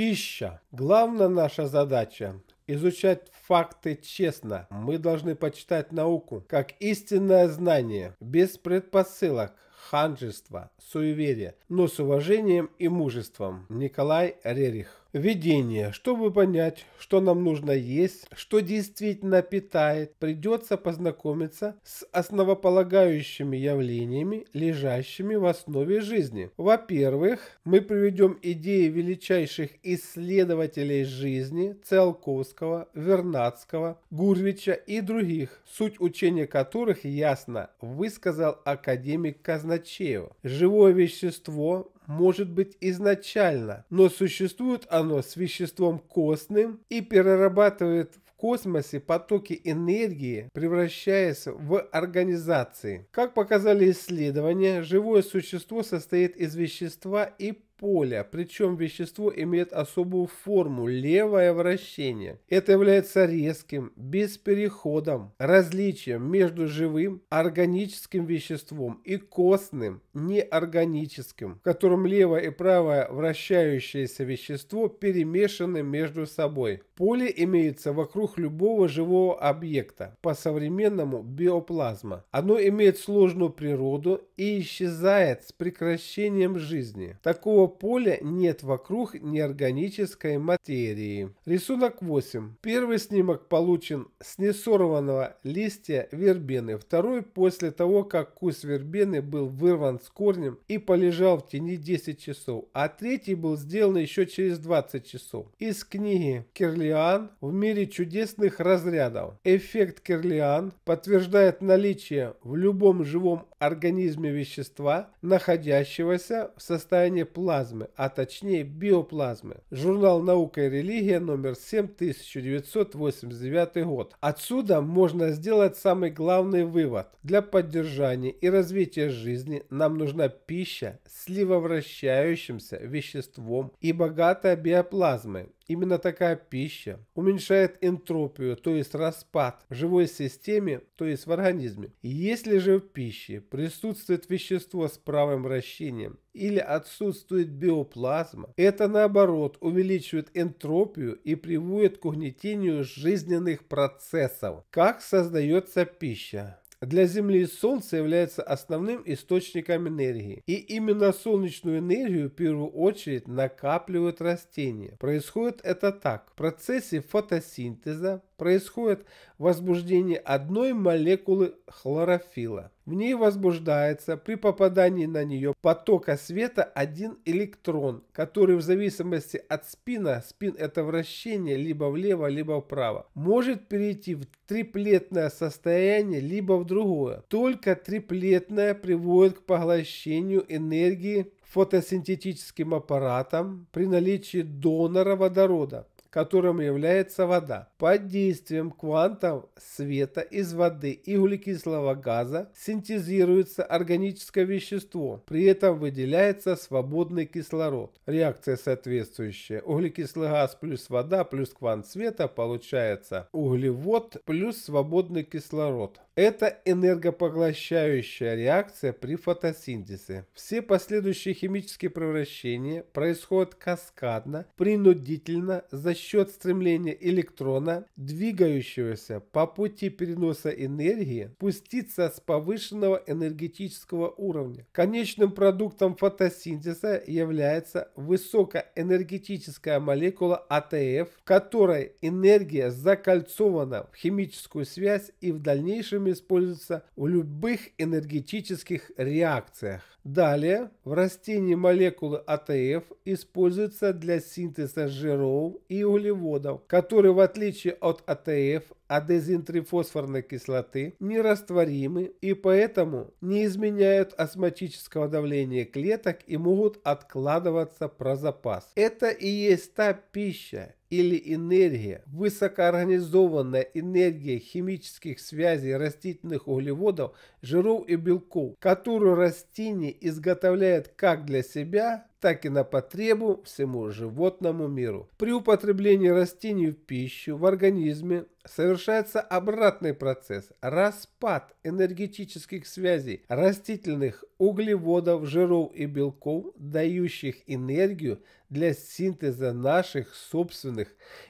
пища. Главная наша задача – изучать факты честно. Мы должны почитать науку как истинное знание, без предпосылок, ханжества, суеверия, но с уважением и мужеством. Николай Рерих Введение. Чтобы понять, что нам нужно есть, что действительно питает, придется познакомиться с основополагающими явлениями, лежащими в основе жизни. Во-первых, мы приведем идеи величайших исследователей жизни Циолковского, Вернадского, Гурвича и других, суть учения которых ясно высказал академик Казначеев. Живое вещество может быть изначально, но существует оно с веществом костным и перерабатывает в космосе потоки энергии, превращаясь в организации. Как показали исследования, живое существо состоит из вещества и поля, причем вещество имеет особую форму – левое вращение. Это является резким, без переходом, различием между живым органическим веществом и костным, неорганическим, в котором левое и правое вращающееся вещество перемешаны между собой. Поле имеется вокруг любого живого объекта, по-современному биоплазма. Оно имеет сложную природу и исчезает с прекращением жизни. Такого поля нет вокруг неорганической материи. Рисунок 8. Первый снимок получен с несорванного листья вербены, второй после того, как куст вербены был вырван с корнем и полежал в тени 10 часов, а третий был сделан еще через 20 часов. Из книги Кирлиан в мире чудесных разрядов. Эффект Кирлиан подтверждает наличие в любом живом организме вещества, находящегося в состоянии плана плазмы, а точнее биоплазмы. Журнал «Наука и религия» номер 7989 год. Отсюда можно сделать самый главный вывод. Для поддержания и развития жизни нам нужна пища с ливовращающимся веществом и богатая биоплазмой. Именно такая пища уменьшает энтропию, то есть распад в живой системе, то есть в организме. Если же в пище присутствует вещество с правым вращением или отсутствует биоплазма, это наоборот увеличивает энтропию и приводит к угнетению жизненных процессов. Как создается пища? для Земли Солнце является основным источником энергии. И именно солнечную энергию в первую очередь накапливают растения. Происходит это так. В процессе фотосинтеза происходит возбуждение одной молекулы хлорофила. В ней возбуждается при попадании на нее потока света один электрон, который в зависимости от спина, спин это вращение либо влево, либо вправо, может перейти в триплетное состояние, либо в другое. Только триплетное приводит к поглощению энергии фотосинтетическим аппаратом при наличии донора водорода которым является вода. Под действием квантов света из воды и углекислого газа синтезируется органическое вещество, при этом выделяется свободный кислород. Реакция соответствующая. Углекислый газ плюс вода плюс квант света получается углевод плюс свободный кислород. Это энергопоглощающая реакция при фотосинтезе. Все последующие химические превращения происходят каскадно, принудительно за счет стремления электрона, двигающегося по пути переноса энергии, пуститься с повышенного энергетического уровня. Конечным продуктом фотосинтеза является высокоэнергетическая молекула АТФ, в которой энергия закольцована в химическую связь и в дальнейшем используется используются в любых энергетических реакциях. Далее в растении молекулы АТФ используются для синтеза жиров и углеводов, которые в отличие от АТФ адезинтрифосфорной кислоты нерастворимы и поэтому не изменяют осматического давления клеток и могут откладываться про запас. Это и есть та пища, или энергия, высокоорганизованная энергия химических связей растительных углеводов, жиров и белков, которую растение изготовляет как для себя, так и на потребу всему животному миру. При употреблении растений в пищу в организме совершается обратный процесс – распад энергетических связей растительных углеводов, жиров и белков, дающих энергию для синтеза наших собственных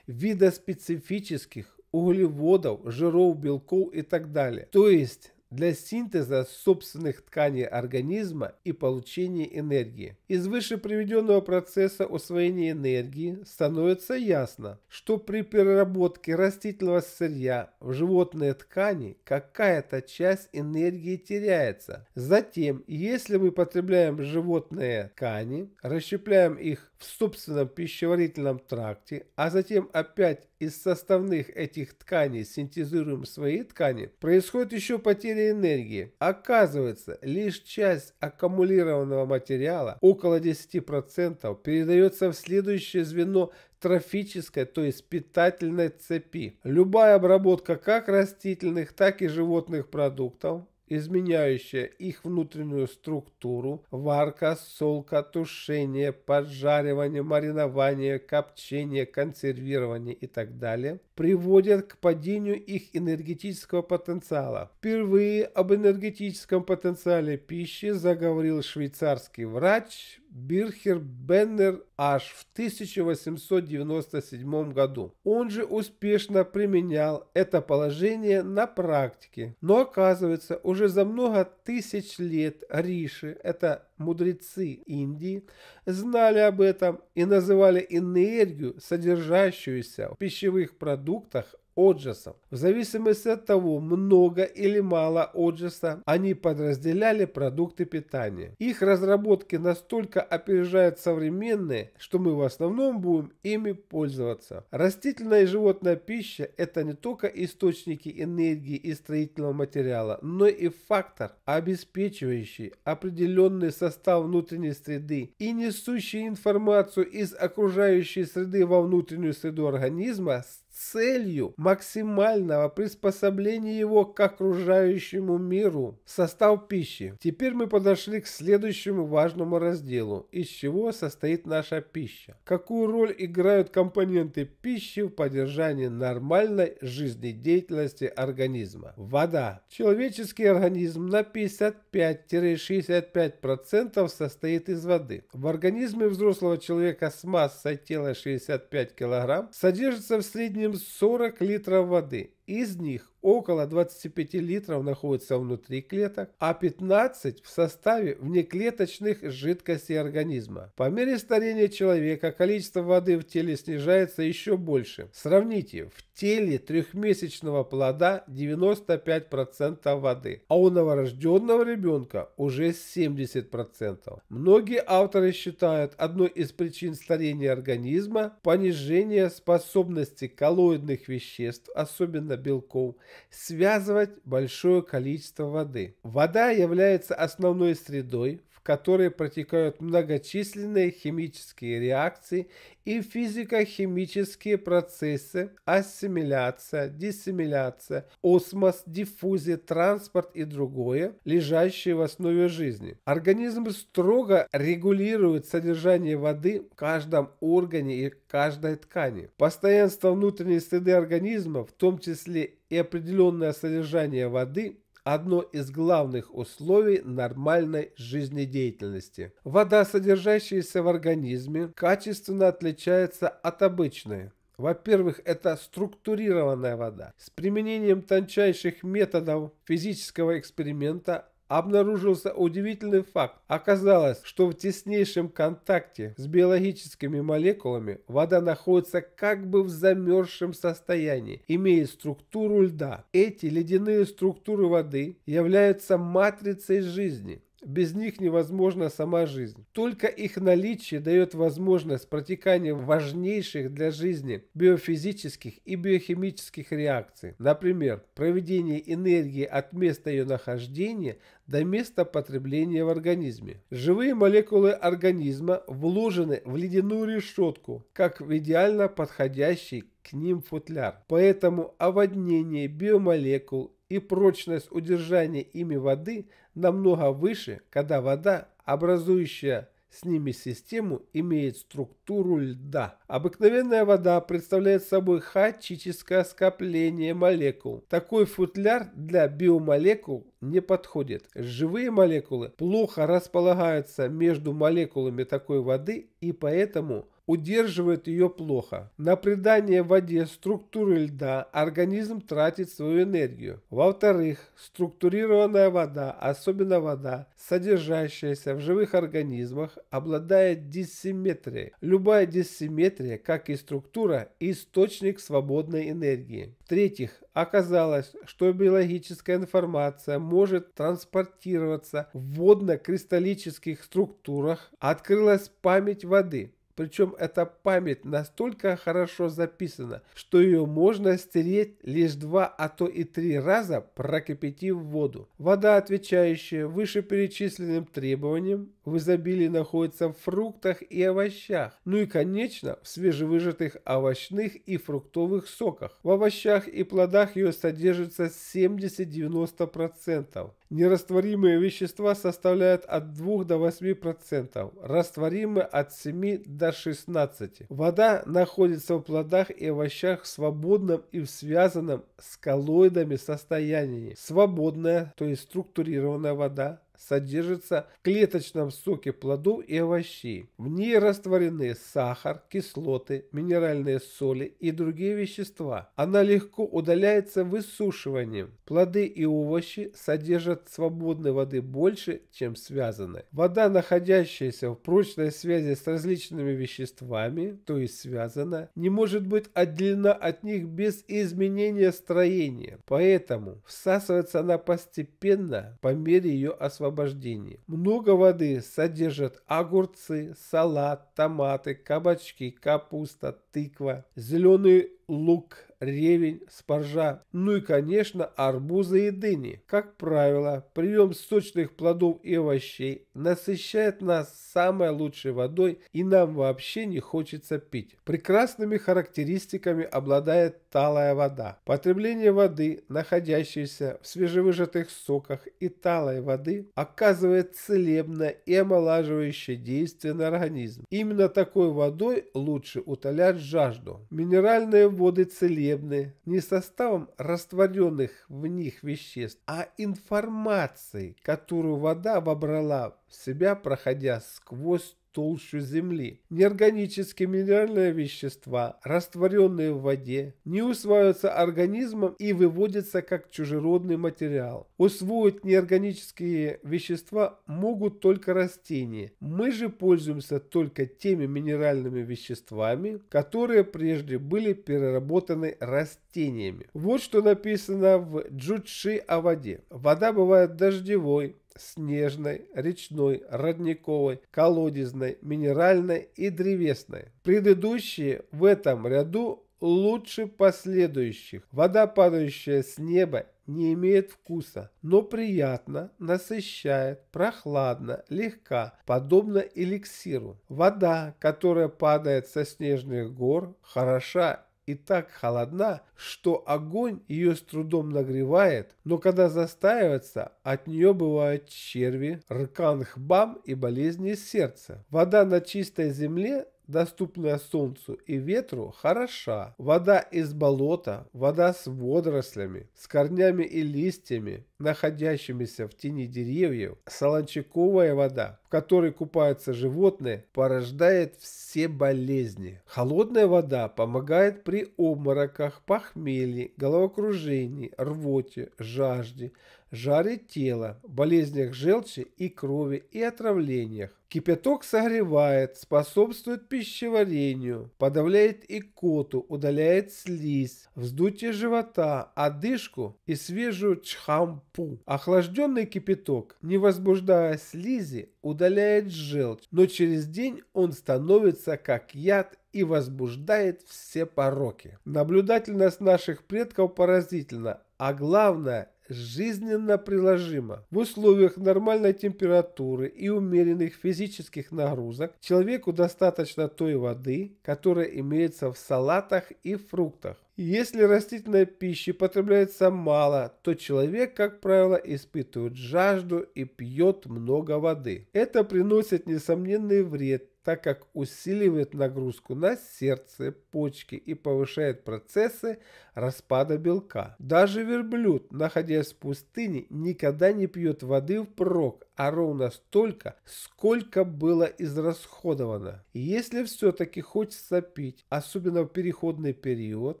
видоспецифических углеводов, жиров, белков и так далее. То есть для синтеза собственных тканей организма и получения энергии. Из выше приведенного процесса усвоения энергии становится ясно, что при переработке растительного сырья в животные ткани какая-то часть энергии теряется. Затем, если мы потребляем животные ткани, расщепляем их в собственном пищеварительном тракте, а затем опять из составных этих тканей синтезируем свои ткани, происходит еще потеря энергии. Оказывается, лишь часть аккумулированного материала, около 10%, передается в следующее звено трофической, то есть питательной цепи. Любая обработка как растительных, так и животных продуктов изменяющая их внутреннюю структуру, варка, солка, тушение, поджаривание, маринование, копчение, консервирование и так далее, приводят к падению их энергетического потенциала. Впервые об энергетическом потенциале пищи заговорил швейцарский врач Бирхер Беннер аж в 1897 году. Он же успешно применял это положение на практике. Но оказывается, уже за много тысяч лет риши, это мудрецы Индии, знали об этом и называли энергию, содержащуюся в пищевых продуктах, оджасов. В зависимости от того, много или мало оджаса, они подразделяли продукты питания. Их разработки настолько опережают современные, что мы в основном будем ими пользоваться. Растительная и животная пища – это не только источники энергии и строительного материала, но и фактор, обеспечивающий определенный состав внутренней среды и несущий информацию из окружающей среды во внутреннюю среду организма с целью максимального приспособления его к окружающему миру. Состав пищи. Теперь мы подошли к следующему важному разделу, из чего состоит наша пища. Какую роль играют компоненты пищи в поддержании нормальной жизнедеятельности организма? Вода. Человеческий организм на 55-65% состоит из воды. В организме взрослого человека с массой тела 65 кг содержится в среднем минимум 40 литров воды. Из них около 25 литров находится внутри клеток, а 15 в составе внеклеточных жидкостей организма. По мере старения человека количество воды в теле снижается еще больше. Сравните, в теле трехмесячного плода 95% воды, а у новорожденного ребенка уже 70%. Многие авторы считают одной из причин старения организма понижение способности коллоидных веществ, особенно белков, связывать большое количество воды. Вода является основной средой, в которой протекают многочисленные химические реакции и физико-химические процессы ассимиляция, диссимиляция, осмос, диффузия, транспорт и другое, лежащие в основе жизни. Организм строго регулирует содержание воды в каждом органе и каждой ткани. Постоянство внутренней среды организма, в том числе и определенное содержание воды, одно из главных условий нормальной жизнедеятельности. Вода, содержащаяся в организме, качественно отличается от обычной. Во-первых, это структурированная вода с применением тончайших методов физического эксперимента, обнаружился удивительный факт. Оказалось, что в теснейшем контакте с биологическими молекулами вода находится как бы в замерзшем состоянии, имея структуру льда. Эти ледяные структуры воды являются матрицей жизни – без них невозможна сама жизнь. Только их наличие дает возможность протекания важнейших для жизни биофизических и биохимических реакций. Например, проведение энергии от места ее нахождения до места потребления в организме. Живые молекулы организма вложены в ледяную решетку, как в идеально подходящий к ним футляр. Поэтому оводнение биомолекул и прочность удержания ими воды намного выше, когда вода, образующая с ними систему, имеет структуру льда. Обыкновенная вода представляет собой хаотическое скопление молекул. Такой футляр для биомолекул не подходит. Живые молекулы плохо располагаются между молекулами такой воды и поэтому – удерживает ее плохо. На придание воде структуры льда организм тратит свою энергию. Во-вторых, структурированная вода, особенно вода, содержащаяся в живых организмах, обладает диссимметрией. Любая диссимметрия, как и структура, источник свободной энергии. В-третьих, оказалось, что биологическая информация может транспортироваться в водно-кристаллических структурах. Открылась память воды. Причем эта память настолько хорошо записана, что ее можно стереть лишь два, а то и три раза, прокипятив воду. Вода, отвечающая вышеперечисленным требованиям, в изобилии находится в фруктах и овощах, ну и, конечно, в свежевыжатых овощных и фруктовых соках. В овощах и плодах ее содержится 70-90%. Нерастворимые вещества составляют от 2 до 8%, растворимые от 7 до 16%. Вода находится в плодах и овощах в свободном и в связанном с коллоидами состоянии. Свободная, то есть структурированная вода, содержится в клеточном соке плодов и овощей. В ней растворены сахар, кислоты, минеральные соли и другие вещества. Она легко удаляется высушиванием. Плоды и овощи содержат свободной воды больше, чем связаны. Вода, находящаяся в прочной связи с различными веществами, то есть связана, не может быть отделена от них без изменения строения. Поэтому всасывается она постепенно по мере ее освобождения освобождении. Много воды содержат огурцы, салат, томаты, кабачки, капуста, тыква, зеленый лук, ревень, спаржа, ну и, конечно, арбузы и дыни. Как правило, прием сочных плодов и овощей насыщает нас самой лучшей водой и нам вообще не хочется пить. Прекрасными характеристиками обладает талая вода. Потребление воды, находящейся в свежевыжатых соках и талой воды, оказывает целебное и омолаживающее действие на организм. Именно такой водой лучше утолять жажду. Минеральные воды целебные целебны не составом растворенных в них веществ, а информацией, которую вода вобрала в себя, проходя сквозь толщу земли. Неорганические минеральные вещества, растворенные в воде, не усваиваются организмом и выводятся как чужеродный материал. Усвоить неорганические вещества могут только растения. Мы же пользуемся только теми минеральными веществами, которые прежде были переработаны растениями. Вот что написано в Джудши о воде. Вода бывает дождевой, снежной, речной, родниковой, колодезной, минеральной и древесной. Предыдущие в этом ряду лучше последующих. Вода, падающая с неба, не имеет вкуса, но приятно, насыщает, прохладно, легка, подобно эликсиру. Вода, которая падает со снежных гор, хороша и так холодна, что огонь ее с трудом нагревает, но когда застаивается, от нее бывают черви, рканхбам и болезни сердца. Вода на чистой земле доступная солнцу и ветру, хороша. Вода из болота, вода с водорослями, с корнями и листьями, находящимися в тени деревьев, солончаковая вода, в которой купаются животные, порождает все болезни. Холодная вода помогает при обмороках, похмелье, головокружении, рвоте, жажде, жаре тела, болезнях желчи и крови и отравлениях. Кипяток согревает, способствует пищеварению, подавляет икоту, удаляет слизь, вздутие живота, одышку и свежую чхампу. Охлажденный кипяток, не возбуждая слизи, удаляет желчь, но через день он становится как яд и возбуждает все пороки. Наблюдательность наших предков поразительна, а главное жизненно приложимо. В условиях нормальной температуры и умеренных физических нагрузок человеку достаточно той воды, которая имеется в салатах и фруктах. Если растительной пищи потребляется мало, то человек, как правило, испытывает жажду и пьет много воды. Это приносит несомненный вред так как усиливает нагрузку на сердце, почки и повышает процессы распада белка. Даже верблюд, находясь в пустыне, никогда не пьет воды впрок, а ровно столько, сколько было израсходовано. Если все-таки хочется пить, особенно в переходный период,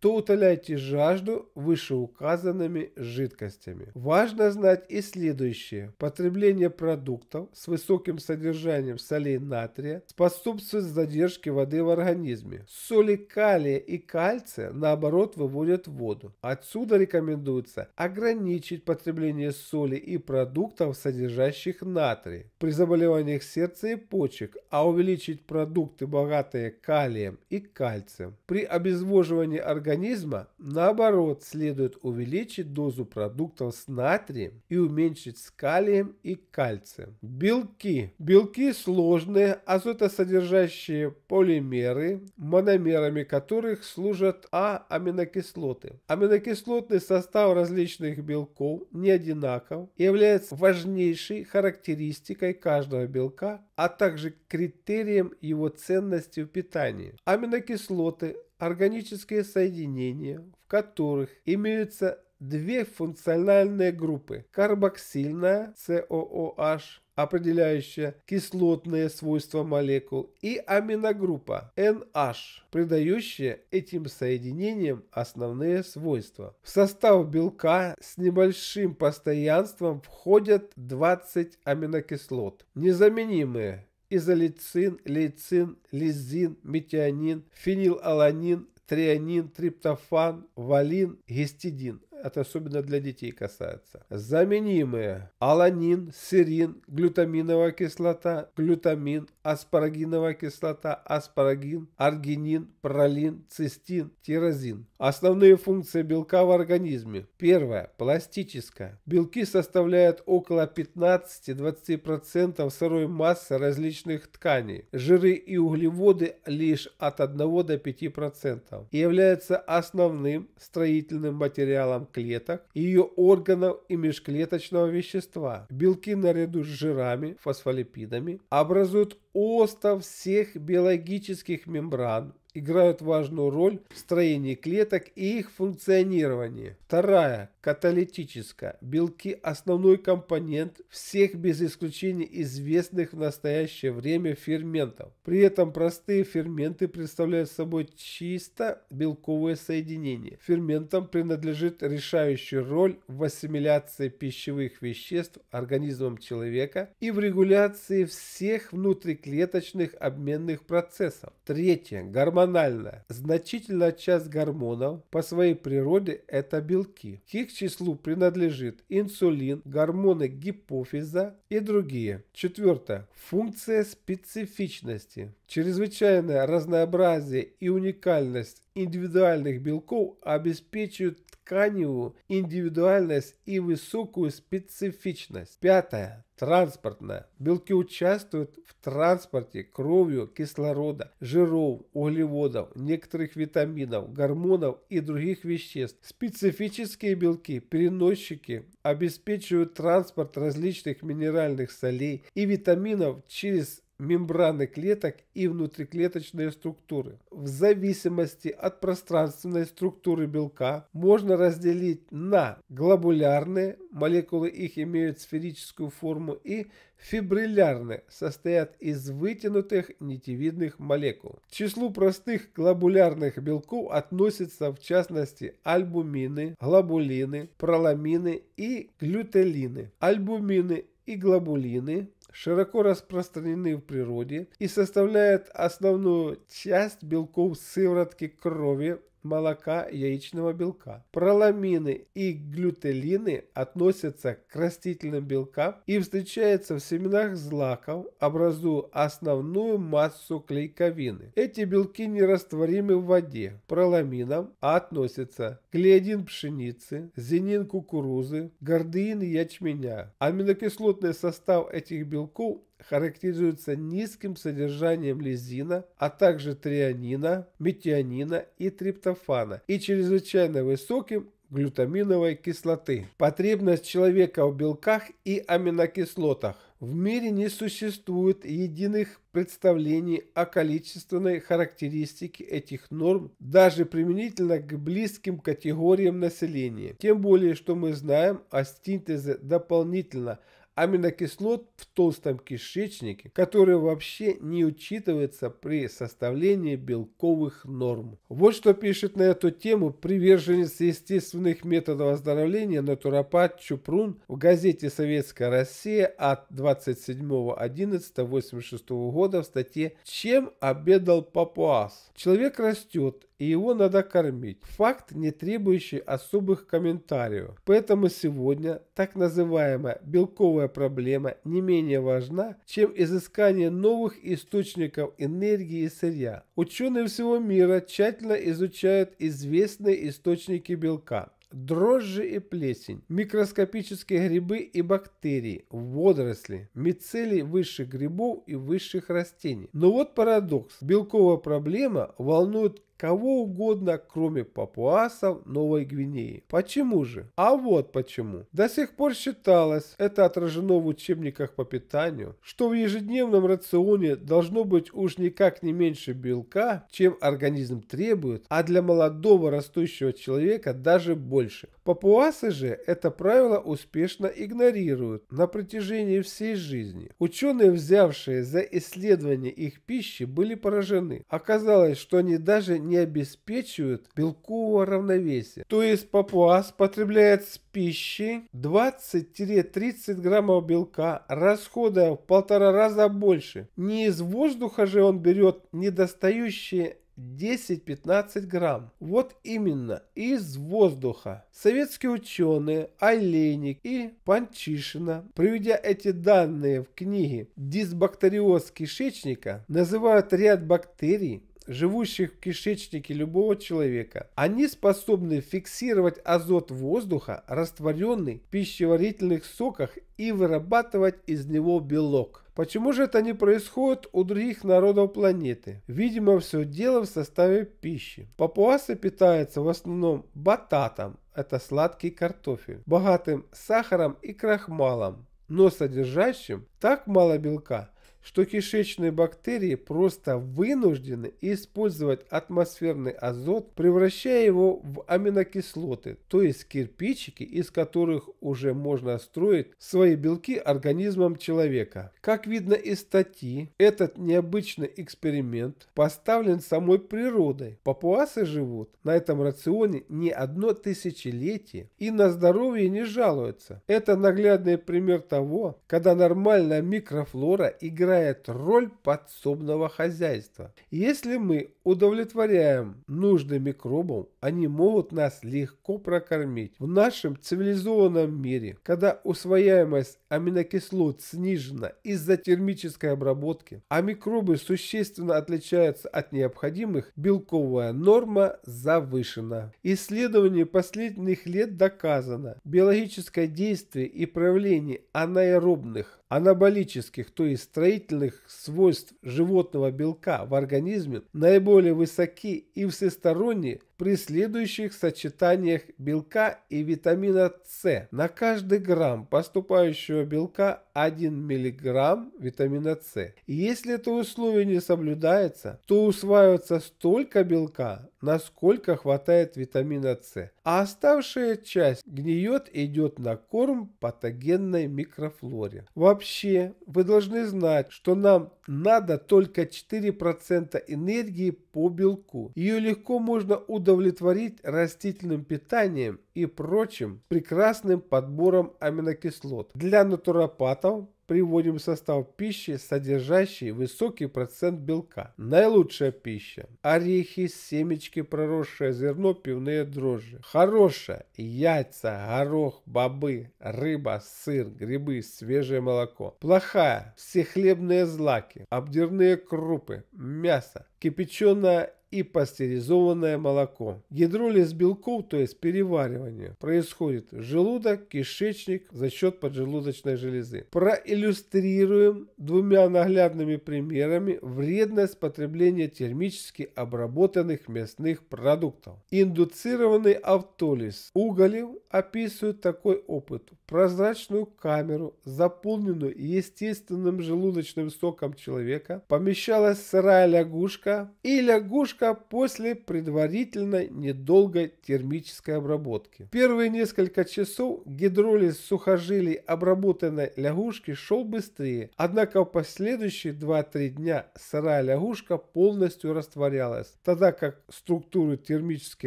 то утоляйте жажду вышеуказанными жидкостями. Важно знать и следующее. Потребление продуктов с высоким содержанием солей натрия способствует способствует задержке воды в организме. Соли калия и кальция, наоборот, выводят воду. Отсюда рекомендуется ограничить потребление соли и продуктов, содержащих натрий, при заболеваниях сердца и почек, а увеличить продукты, богатые калием и кальцием. При обезвоживании организма, наоборот, следует увеличить дозу продуктов с натрием и уменьшить с калием и кальцием. Белки. Белки сложные азотосодержащие содержащие полимеры, мономерами которых служат А-аминокислоты. Аминокислотный состав различных белков не одинаков и является важнейшей характеристикой каждого белка, а также критерием его ценности в питании. Аминокислоты – органические соединения, в которых имеются две функциональные группы – карбоксильная COOH, определяющая кислотные свойства молекул, и аминогруппа NH, придающая этим соединениям основные свойства. В состав белка с небольшим постоянством входят 20 аминокислот, незаменимые изолицин, лейцин, лизин, метионин, фенилаланин, трианин, триптофан, валин, гистидин это особенно для детей касается. Заменимые аланин, серин, глютаминовая кислота, глютамин, аспарагиновая кислота, аспарагин, аргинин, пролин, цистин, тирозин. Основные функции белка в организме. Первое. Пластическая. Белки составляют около 15-20% сырой массы различных тканей. Жиры и углеводы лишь от 1 до 5% и являются основным строительным материалом клеток, ее органов и межклеточного вещества. Белки наряду с жирами, фосфолипидами образуют остов всех биологических мембран играют важную роль в строении клеток и их функционировании. Вторая – каталитическая. Белки – основной компонент всех без исключения известных в настоящее время ферментов. При этом простые ферменты представляют собой чисто белковые соединения. Ферментам принадлежит решающая роль в ассимиляции пищевых веществ организмом человека и в регуляции всех внутриклеточных обменных процессов. Третье – гормоны банально. Значительная часть гормонов по своей природе это белки. К их числу принадлежит инсулин, гормоны гипофиза и другие. Четвертое. Функция специфичности. Чрезвычайное разнообразие и уникальность индивидуальных белков обеспечивают тканевую индивидуальность и высокую специфичность. Пятое. Транспортное. Белки участвуют в транспорте кровью кислорода, жиров, углеводов, некоторых витаминов, гормонов и других веществ. Специфические белки, переносчики, обеспечивают транспорт различных минеральных солей и витаминов через мембраны клеток и внутриклеточные структуры. В зависимости от пространственной структуры белка можно разделить на глобулярные, молекулы их имеют сферическую форму, и фибриллярные, состоят из вытянутых нитевидных молекул. К числу простых глобулярных белков относятся в частности альбумины, глобулины, проламины и глютелины. Альбумины и глобулины широко распространены в природе и составляют основную часть белков сыворотки крови молока, яичного белка. Проламины и глютелины относятся к растительным белкам и встречаются в семенах злаков, образуя основную массу клейковины. Эти белки нерастворимы в воде, проламинам, относятся клеодин пшеницы, зенин кукурузы, гордеин ячменя. Аминокислотный состав этих белков характеризуется низким содержанием лизина, а также трианина, метионина и триптофана и чрезвычайно высоким глютаминовой кислоты. Потребность человека в белках и аминокислотах. В мире не существует единых представлений о количественной характеристике этих норм, даже применительно к близким категориям населения. Тем более, что мы знаем о синтезе дополнительно – аминокислот в толстом кишечнике, которые вообще не учитывается при составлении белковых норм. Вот что пишет на эту тему приверженец естественных методов оздоровления натуропат Чупрун в газете «Советская Россия» от 27.11.86 года в статье «Чем обедал папуас?». Человек растет, и его надо кормить. Факт, не требующий особых комментариев. Поэтому сегодня так называемая белковая проблема не менее важна, чем изыскание новых источников энергии и сырья. Ученые всего мира тщательно изучают известные источники белка дрожжи и плесень, микроскопические грибы и бактерии, водоросли, мицелий высших грибов и высших растений. Но вот парадокс. Белковая проблема волнует кого угодно, кроме папуасов Новой Гвинеи. Почему же? А вот почему. До сих пор считалось, это отражено в учебниках по питанию, что в ежедневном рационе должно быть уж никак не меньше белка, чем организм требует, а для молодого растущего человека даже больше. Папуасы же это правило успешно игнорируют на протяжении всей жизни. Ученые, взявшие за исследование их пищи, были поражены. Оказалось, что они даже не не обеспечивают белкового равновесия. То есть папуас потребляет с пищей 20-30 граммов белка, расхода в полтора раза больше. Не из воздуха же он берет недостающие 10-15 грамм. Вот именно, из воздуха. Советские ученые Олейник и Панчишина, приведя эти данные в книге «Дисбактериоз кишечника», называют ряд бактерий, живущих в кишечнике любого человека. Они способны фиксировать азот воздуха, растворенный в пищеварительных соках, и вырабатывать из него белок. Почему же это не происходит у других народов планеты? Видимо, все дело в составе пищи. Папуасы питаются в основном бататом, это сладкий картофель, богатым сахаром и крахмалом, но содержащим так мало белка – что кишечные бактерии просто вынуждены использовать атмосферный азот, превращая его в аминокислоты, то есть кирпичики, из которых уже можно строить свои белки организмом человека. Как видно из статьи, этот необычный эксперимент поставлен самой природой. Папуасы живут на этом рационе не одно тысячелетие и на здоровье не жалуются. Это наглядный пример того, когда нормальная микрофлора играет играет роль подсобного хозяйства. Если мы удовлетворяем нужды микробам, они могут нас легко прокормить. В нашем цивилизованном мире, когда усвояемость аминокислот снижена из-за термической обработки, а микробы существенно отличаются от необходимых, белковая норма завышена. Исследование последних лет доказано, биологическое действие и проявление анаэробных анаболических, то есть строительных свойств животного белка в организме наиболее высоки и всесторонние при следующих сочетаниях белка и витамина С. На каждый грамм поступающего белка 1 мг витамина С. если это условие не соблюдается, то усваивается столько белка, насколько хватает витамина С. А оставшая часть гниет и идет на корм патогенной микрофлоре. Вообще, вы должны знать, что нам надо только 4% энергии по белку. Ее легко можно удовлетворить растительным питанием и прочим прекрасным подбором аминокислот. Для натуропатов приводим состав пищи, содержащий высокий процент белка. Наилучшая пища. Орехи, семечки, проросшее зерно, пивные дрожжи. Хорошая. Яйца, горох, бобы, рыба, сыр, грибы, свежее молоко. Плохая. Все хлебные злаки, обдирные крупы, мясо, кипяченая и пастеризованное молоко. Гидролиз белков, то есть переваривание, происходит в желудок, кишечник за счет поджелудочной железы. Проиллюстрируем двумя наглядными примерами вредность потребления термически обработанных мясных продуктов. Индуцированный автолиз уголев описывает такой опыт. Прозрачную камеру, заполненную естественным желудочным соком человека, помещалась сырая лягушка и лягушка порошка после предварительной недолгой термической обработки. Первые несколько часов гидролиз сухожилий обработанной лягушки шел быстрее, однако в последующие 2-3 дня сырая лягушка полностью растворялась, тогда как структуры термически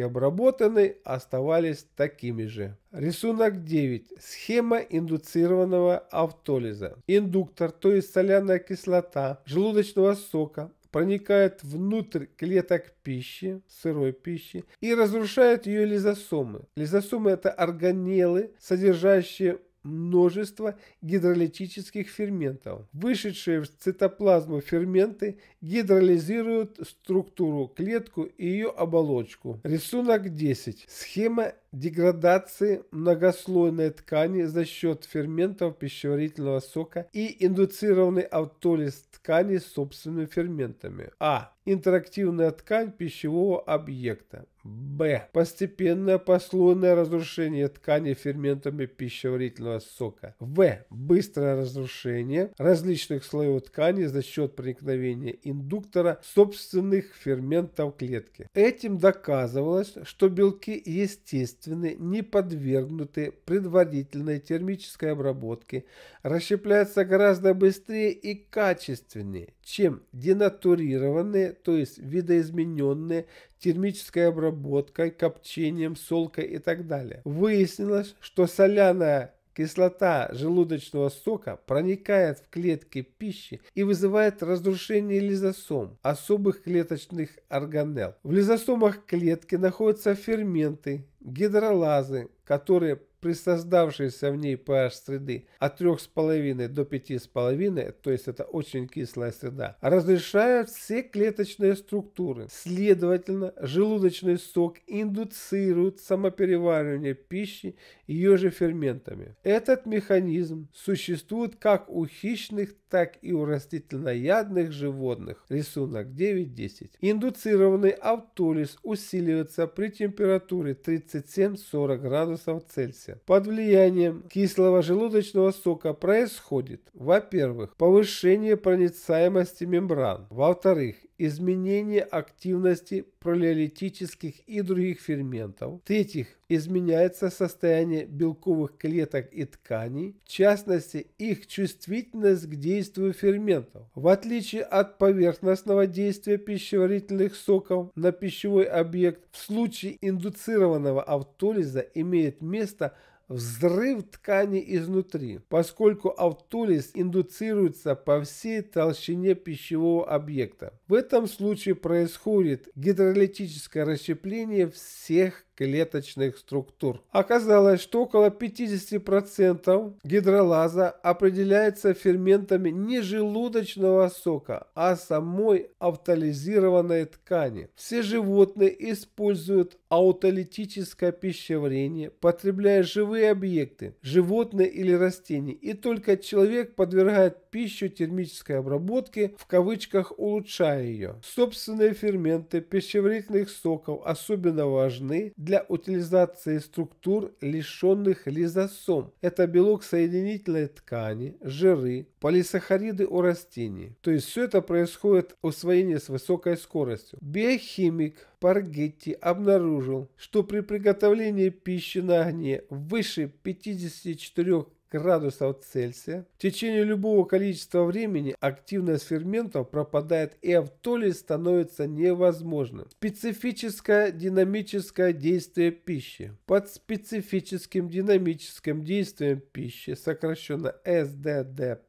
обработанной оставались такими же. Рисунок 9. Схема индуцированного автолиза. Индуктор, то есть соляная кислота желудочного сока, проникает внутрь клеток пищи, сырой пищи, и разрушает ее лизосомы. Лизосомы – это органеллы, содержащие множество гидролитических ферментов. Вышедшие в цитоплазму ферменты гидролизируют структуру, клетку и ее оболочку. Рисунок 10. Схема деградации многослойной ткани за счет ферментов пищеварительного сока и индуцированный автолиз ткани собственными ферментами. А интерактивная ткань пищевого объекта. Б. Постепенное послойное разрушение ткани ферментами пищеварительного сока. В. Быстрое разрушение различных слоев ткани за счет проникновения индуктора собственных ферментов клетки. Этим доказывалось, что белки естественны, не подвергнуты предварительной термической обработке, расщепляются гораздо быстрее и качественнее, чем денатурированные то есть видоизмененные термической обработкой, копчением, солкой и так далее. Выяснилось, что соляная Кислота желудочного сока проникает в клетки пищи и вызывает разрушение лизосом, особых клеточных органелл. В лизосомах клетки находятся ферменты, гидролазы, которые при создавшейся в ней pH среды от 3,5 до 5,5, то есть это очень кислая среда, разрешают все клеточные структуры. Следовательно, желудочный сок индуцирует самопереваривание пищи ее же ферментами. Этот механизм существует как у хищных, так и у растительноядных животных. Рисунок 9-10. Индуцированный автолиз усиливается при температуре 37-40 градусов Цельсия под влиянием кислого желудочного сока происходит, во-первых, повышение проницаемости мембран, во-вторых, изменение активности пролиолитических и других ферментов. В-третьих, изменяется состояние белковых клеток и тканей, в частности их чувствительность к действию ферментов. В отличие от поверхностного действия пищеварительных соков на пищевой объект, в случае индуцированного автолиза имеет место – взрыв ткани изнутри, поскольку автолиз индуцируется по всей толщине пищевого объекта. В этом случае происходит гидролитическое расщепление всех клеточных структур. Оказалось, что около 50% гидролаза определяется ферментами не желудочного сока, а самой автолизированной ткани. Все животные используют аутолитическое пищеварение, потребляя живые объекты, животные или растения, и только человек подвергает пищу термической обработке, в кавычках улучшая ее. Собственные ферменты пищеварительных соков особенно важны для утилизации структур, лишенных лизосом. Это белок соединительной ткани, жиры, полисахариды у растений. То есть все это происходит усвоение с высокой скоростью. Биохимик Паргетти обнаружил, что при приготовлении пищи на огне выше 54 градусов Цельсия. В течение любого количества времени активность ферментов пропадает и автолиз становится невозможным. Специфическое динамическое действие пищи. Под специфическим динамическим действием пищи, сокращенно СДДП,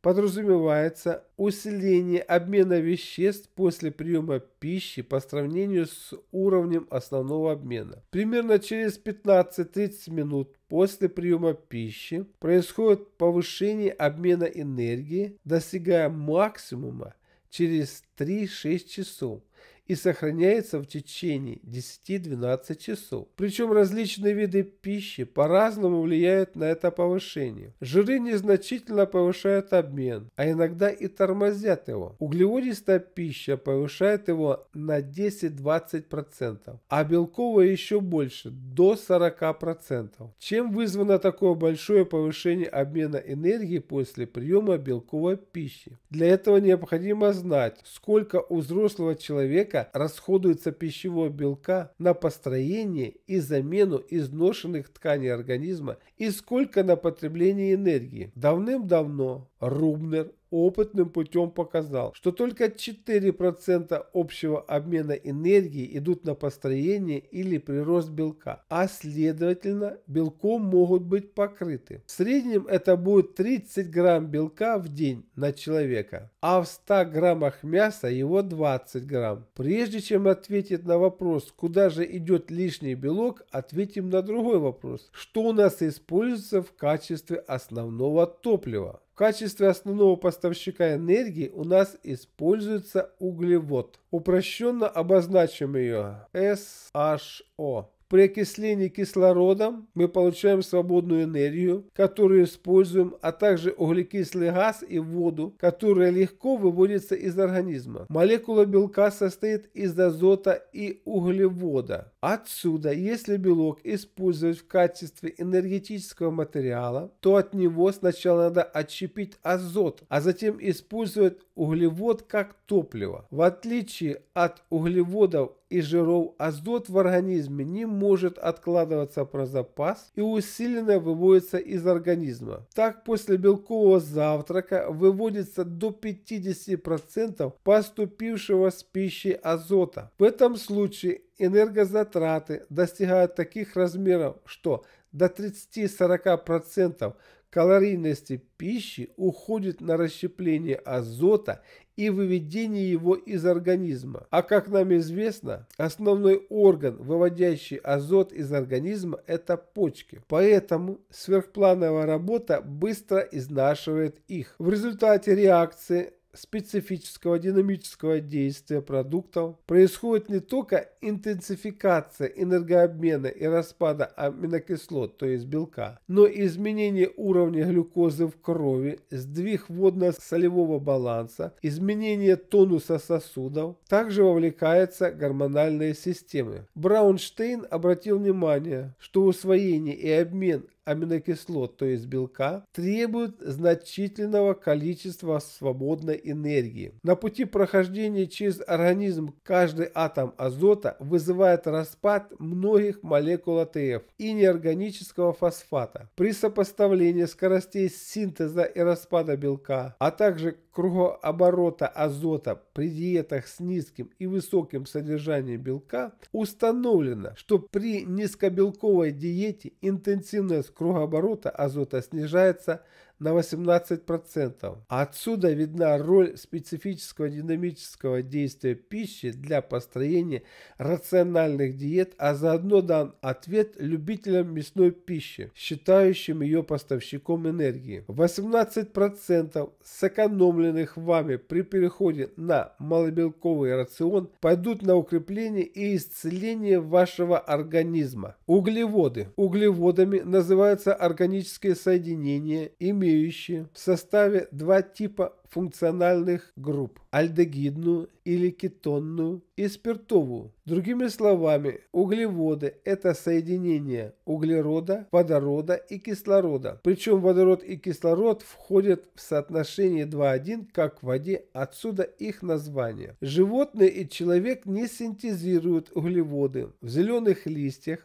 подразумевается усиление обмена веществ после приема пищи по сравнению с уровнем основного обмена. Примерно через 15-30 минут после приема пищи происходит повышение обмена энергии, достигая максимума через 3-6 часов – и сохраняется в течение 10-12 часов. Причем различные виды пищи по-разному влияют на это повышение. Жиры незначительно повышают обмен, а иногда и тормозят его. Углеводистая пища повышает его на 10-20%, а белковая еще больше, до 40%. Чем вызвано такое большое повышение обмена энергии после приема белковой пищи? Для этого необходимо знать, сколько у взрослого человека человека расходуется пищевого белка на построение и замену изношенных тканей организма и сколько на потребление энергии. Давным-давно Рубнер опытным путем показал, что только 4% общего обмена энергии идут на построение или прирост белка, а следовательно белком могут быть покрыты. В среднем это будет 30 грамм белка в день на человека, а в 100 граммах мяса его 20 грамм. Прежде чем ответить на вопрос, куда же идет лишний белок, ответим на другой вопрос. Что у нас используется в качестве основного топлива? В качестве основного поставщика энергии у нас используется углевод, упрощенно обозначим ее SHO. При окислении кислородом мы получаем свободную энергию, которую используем, а также углекислый газ и воду, которая легко выводится из организма. Молекула белка состоит из азота и углевода. Отсюда, если белок использовать в качестве энергетического материала, то от него сначала надо отщепить азот, а затем использовать углевод как топливо. В отличие от углеводов и жиров, азот в организме не может откладываться про запас и усиленно выводится из организма. Так, после белкового завтрака выводится до 50% поступившего с пищей азота. В этом случае энергозатраты достигают таких размеров, что до 30-40% калорийности пищи уходит на расщепление азота и выведение его из организма. А как нам известно, основной орган, выводящий азот из организма, это почки. Поэтому сверхплановая работа быстро изнашивает их. В результате реакции специфического динамического действия продуктов происходит не только интенсификация энергообмена и распада аминокислот, то есть белка, но и изменение уровня глюкозы в крови, сдвиг водно-солевого баланса, изменение тонуса сосудов, также вовлекаются гормональные системы. Браунштейн обратил внимание, что усвоение и обмен аминокислот, то есть белка, требует значительного количества свободной энергии. На пути прохождения через организм каждый атом азота вызывает распад многих молекул АТФ и неорганического фосфата. При сопоставлении скоростей синтеза и распада белка, а также кругооборота азота при диетах с низким и высоким содержанием белка установлено, что при низкобелковой диете интенсивность кругооборота азота снижается на 18%. Отсюда видна роль специфического динамического действия пищи для построения рациональных диет, а заодно дан ответ любителям мясной пищи, считающим ее поставщиком энергии. 18% сэкономленных вами при переходе на малобелковый рацион пойдут на укрепление и исцеление вашего организма. Углеводы. Углеводами называются органические соединения, имеющие имеющие в составе два типа функциональных групп – альдегидную или кетонную и спиртовую. Другими словами, углеводы – это соединение углерода, водорода и кислорода. Причем водород и кислород входят в соотношение 2:1 как в воде, отсюда их название. Животные и человек не синтезируют углеводы. В зеленых листьях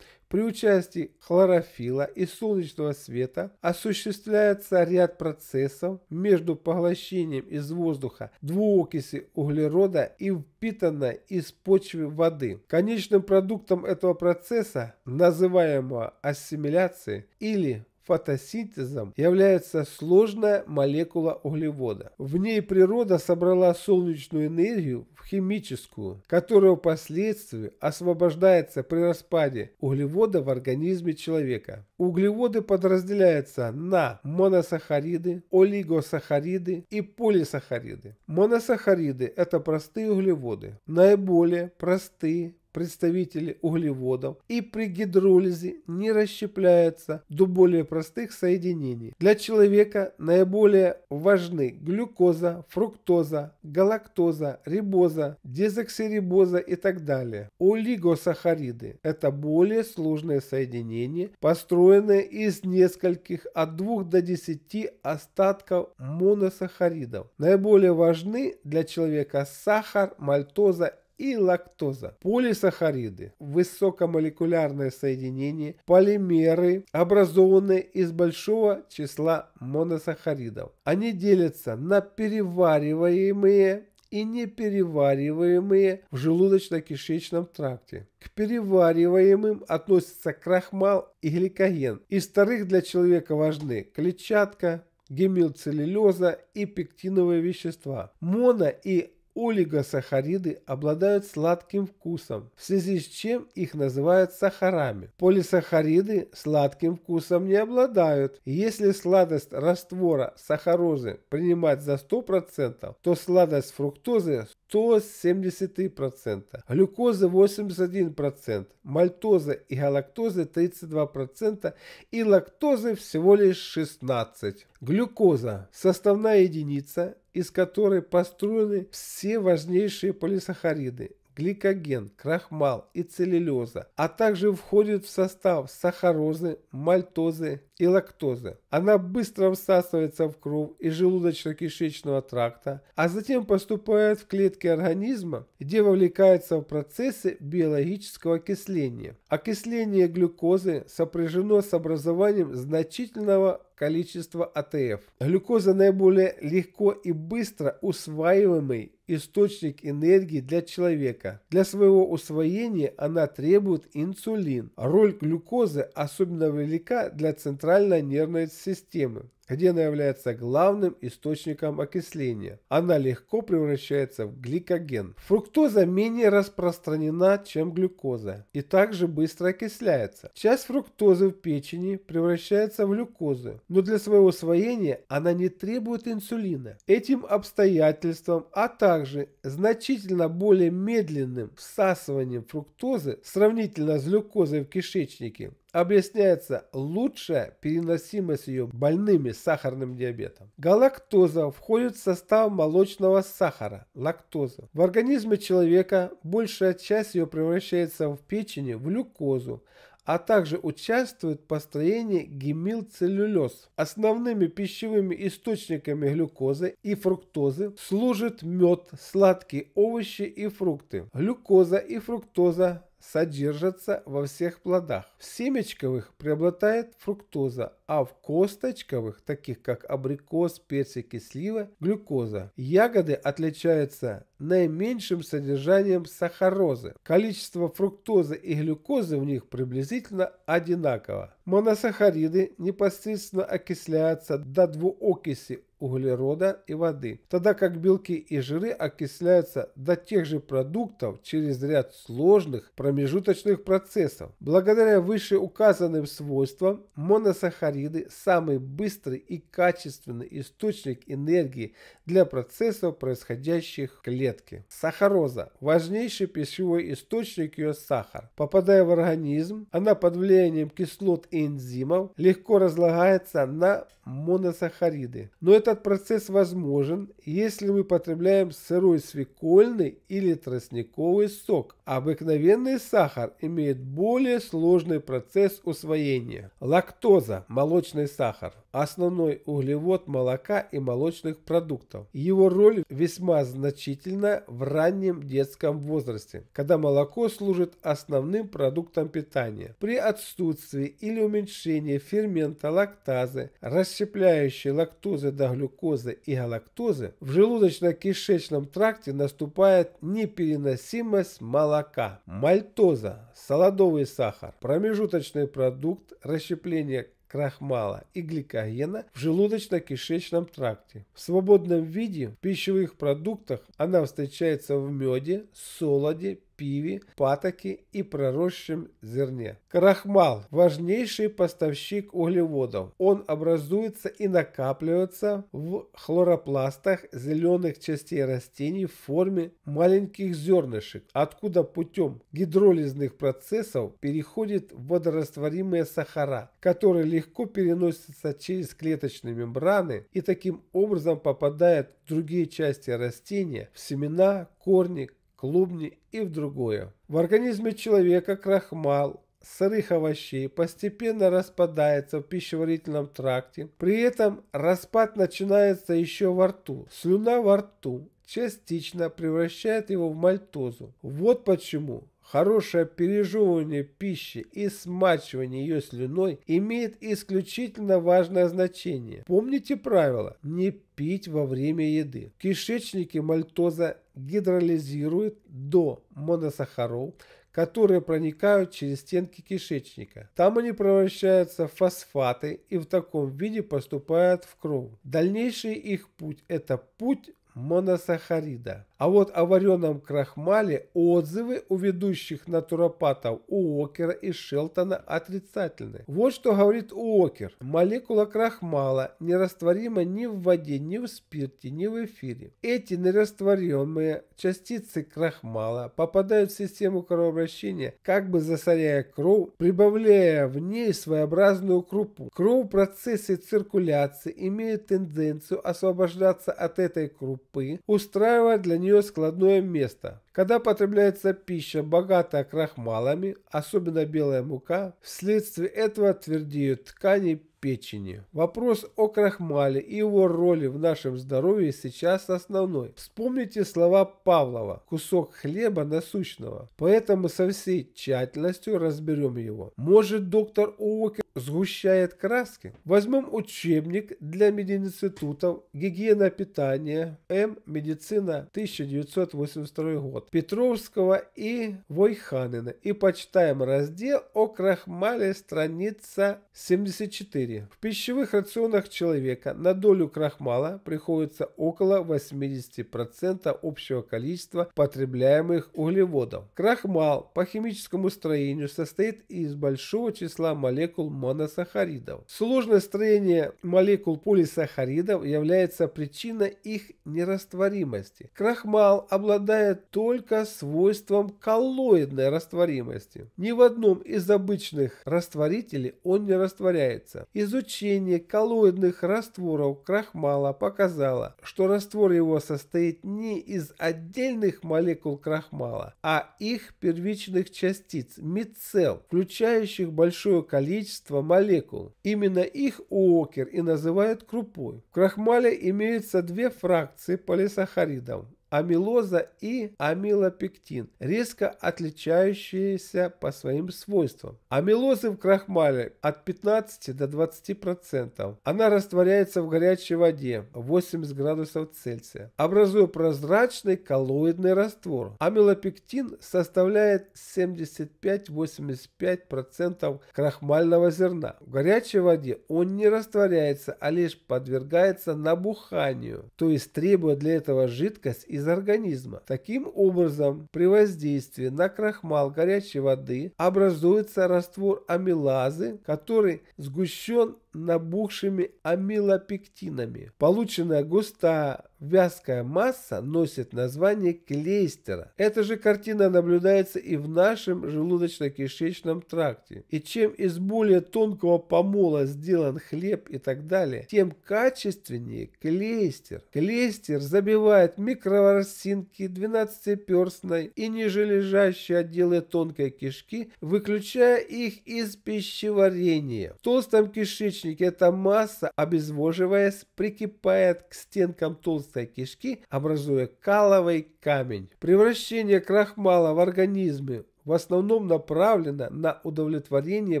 при участии хлорофила и солнечного света осуществляется ряд процессов между поглощением из воздуха двуокиси углерода и впитанной из почвы воды. Конечным продуктом этого процесса, называемого ассимиляцией или фотосинтезом является сложная молекула углевода. В ней природа собрала солнечную энергию в химическую, которая впоследствии освобождается при распаде углевода в организме человека. Углеводы подразделяются на моносахариды, олигосахариды и полисахариды. Моносахариды – это простые углеводы. Наиболее простые представители углеводов и при гидролизе не расщепляются до более простых соединений. Для человека наиболее важны глюкоза, фруктоза, галактоза, рибоза, дезоксирибоза и так далее. Олигосахариды – это более сложные соединения, построенные из нескольких от 2 до 10 остатков моносахаридов. Наиболее важны для человека сахар, мальтоза и лактоза, полисахариды, высокомолекулярное соединение, полимеры, образованные из большого числа моносахаридов. Они делятся на перевариваемые и неперевариваемые в желудочно-кишечном тракте. К перевариваемым относятся крахмал и гликоген. Из вторых для человека важны клетчатка, гемилцеллюлеза и пектиновые вещества. Моно- и олигосахариды обладают сладким вкусом, в связи с чем их называют сахарами. Полисахариды сладким вкусом не обладают. Если сладость раствора сахарозы принимать за 100%, то сладость фруктозы 173%, глюкозы 81%, мальтозы и галактозы 32% и лактозы всего лишь 16%. Глюкоза – составная единица, из которой построены все важнейшие полисахариды гликоген, крахмал и целлюлеза, а также входит в состав сахарозы, мальтозы и лактозы. Она быстро всасывается в кровь и желудочно-кишечного тракта, а затем поступает в клетки организма, где вовлекается в процессы биологического окисления. Окисление глюкозы сопряжено с образованием значительного количества АТФ. Глюкоза наиболее легко и быстро усваиваемый источник энергии для человека. Для своего усвоения она требует инсулин. Роль глюкозы особенно велика для центральной нервной системы где она является главным источником окисления. Она легко превращается в гликоген. Фруктоза менее распространена, чем глюкоза, и также быстро окисляется. Часть фруктозы в печени превращается в глюкозу, но для своего освоения она не требует инсулина. Этим обстоятельством, а также значительно более медленным всасыванием фруктозы сравнительно с глюкозой в кишечнике, объясняется лучшая переносимость ее больными сахарным диабетом. Галактоза входит в состав молочного сахара, лактоза. В организме человека большая часть ее превращается в печени в глюкозу, а также участвует в построении гемилцеллюлез. Основными пищевыми источниками глюкозы и фруктозы служит мед, сладкие овощи и фрукты. Глюкоза и фруктоза содержатся во всех плодах. В семечковых преобладает фруктоза, а в косточковых, таких как абрикос, персики, слива, глюкоза. Ягоды отличаются наименьшим содержанием сахарозы. Количество фруктозы и глюкозы в них приблизительно одинаково. Моносахариды непосредственно окисляются до двуокиси углерода и воды, тогда как белки и жиры окисляются до тех же продуктов через ряд сложных промежуточных процессов. Благодаря вышеуказанным свойствам моносахариды – самый быстрый и качественный источник энергии для процессов, происходящих в клетке. Сахароза – важнейший пищевой источник ее сахар. Попадая в организм, она под влиянием кислот и энзимов легко разлагается на моносахариды. Но это этот процесс возможен, если мы потребляем сырой свекольный или тростниковый сок. Обыкновенный сахар имеет более сложный процесс усвоения. Лактоза – молочный сахар, основной углевод молока и молочных продуктов. Его роль весьма значительна в раннем детском возрасте, когда молоко служит основным продуктом питания. При отсутствии или уменьшении фермента лактазы, расщепляющей лактозы до глюкозы и галактозы, в желудочно-кишечном тракте наступает непереносимость молока, мальтоза, солодовый сахар, промежуточный продукт, расщепления крахмала и гликогена в желудочно-кишечном тракте. В свободном виде в пищевых продуктах она встречается в меде, солоде, пиве, патоке и проросшем зерне. Крахмал – важнейший поставщик углеводов. Он образуется и накапливается в хлоропластах зеленых частей растений в форме маленьких зернышек, откуда путем гидролизных процессов переходит в водорастворимые сахара, которые легко переносятся через клеточные мембраны и таким образом попадают в другие части растения, в семена, корни, клубни и в другое. В организме человека крахмал сырых овощей постепенно распадается в пищеварительном тракте. При этом распад начинается еще во рту. Слюна во рту частично превращает его в мальтозу. Вот почему Хорошее пережевывание пищи и смачивание ее слюной имеет исключительно важное значение. Помните правило «не пить во время еды». В кишечнике мальтоза гидролизирует до моносахаров, которые проникают через стенки кишечника. Там они превращаются в фосфаты и в таком виде поступают в кровь. Дальнейший их путь – это путь моносахарида. А вот о вареном крахмале отзывы у ведущих натуропатов Уокера и Шелтона отрицательны. Вот что говорит Уокер. Молекула крахмала нерастворима ни в воде, ни в спирте, ни в эфире. Эти нерастворимые частицы крахмала попадают в систему кровообращения, как бы засоряя кровь, прибавляя в ней своеобразную крупу. Кровь в процессе циркуляции имеет тенденцию освобождаться от этой крупы, устраивая для нее складное место. Когда потребляется пища, богатая крахмалами, особенно белая мука, вследствие этого твердеют ткани печени. Вопрос о крахмале и его роли в нашем здоровье сейчас основной. Вспомните слова Павлова «кусок хлеба насущного», поэтому со всей тщательностью разберем его. Может доктор Уокер сгущает краски? Возьмем учебник для мединститутов «Гигиена питания. М. Медицина. 1982 год» Петровского и Войханина и почитаем раздел о крахмале страница 74 еде. В пищевых рационах человека на долю крахмала приходится около 80% общего количества потребляемых углеводов. Крахмал по химическому строению состоит из большого числа молекул моносахаридов. Сложное строение молекул полисахаридов является причиной их нерастворимости. Крахмал обладает только свойством коллоидной растворимости. Ни в одном из обычных растворителей он не растворяется. И Изучение коллоидных растворов крахмала показало, что раствор его состоит не из отдельных молекул крахмала, а их первичных частиц – мицел, включающих большое количество молекул. Именно их окер и называют крупой. В крахмале имеются две фракции полисахаридов амилоза и амилопектин, резко отличающиеся по своим свойствам. Амилозы в крахмале от 15 до 20%. Она растворяется в горячей воде 80 градусов Цельсия, образуя прозрачный коллоидный раствор. Амилопектин составляет 75-85% крахмального зерна. В горячей воде он не растворяется, а лишь подвергается набуханию, то есть требуя для этого жидкость из из организма. Таким образом, при воздействии на крахмал горячей воды образуется раствор амилазы, который сгущен набухшими амилопектинами. Полученная густая вязкая масса носит название клейстера. Эта же картина наблюдается и в нашем желудочно-кишечном тракте. И чем из более тонкого помола сделан хлеб и так далее, тем качественнее клейстер. Клейстер забивает микроворсинки 12-перстной и нижележащие отделы тонкой кишки, выключая их из пищеварения. В толстом кишечнике кишечнике эта масса, обезвоживаясь, прикипает к стенкам толстой кишки, образуя каловый камень. Превращение крахмала в организме в основном направлена на удовлетворение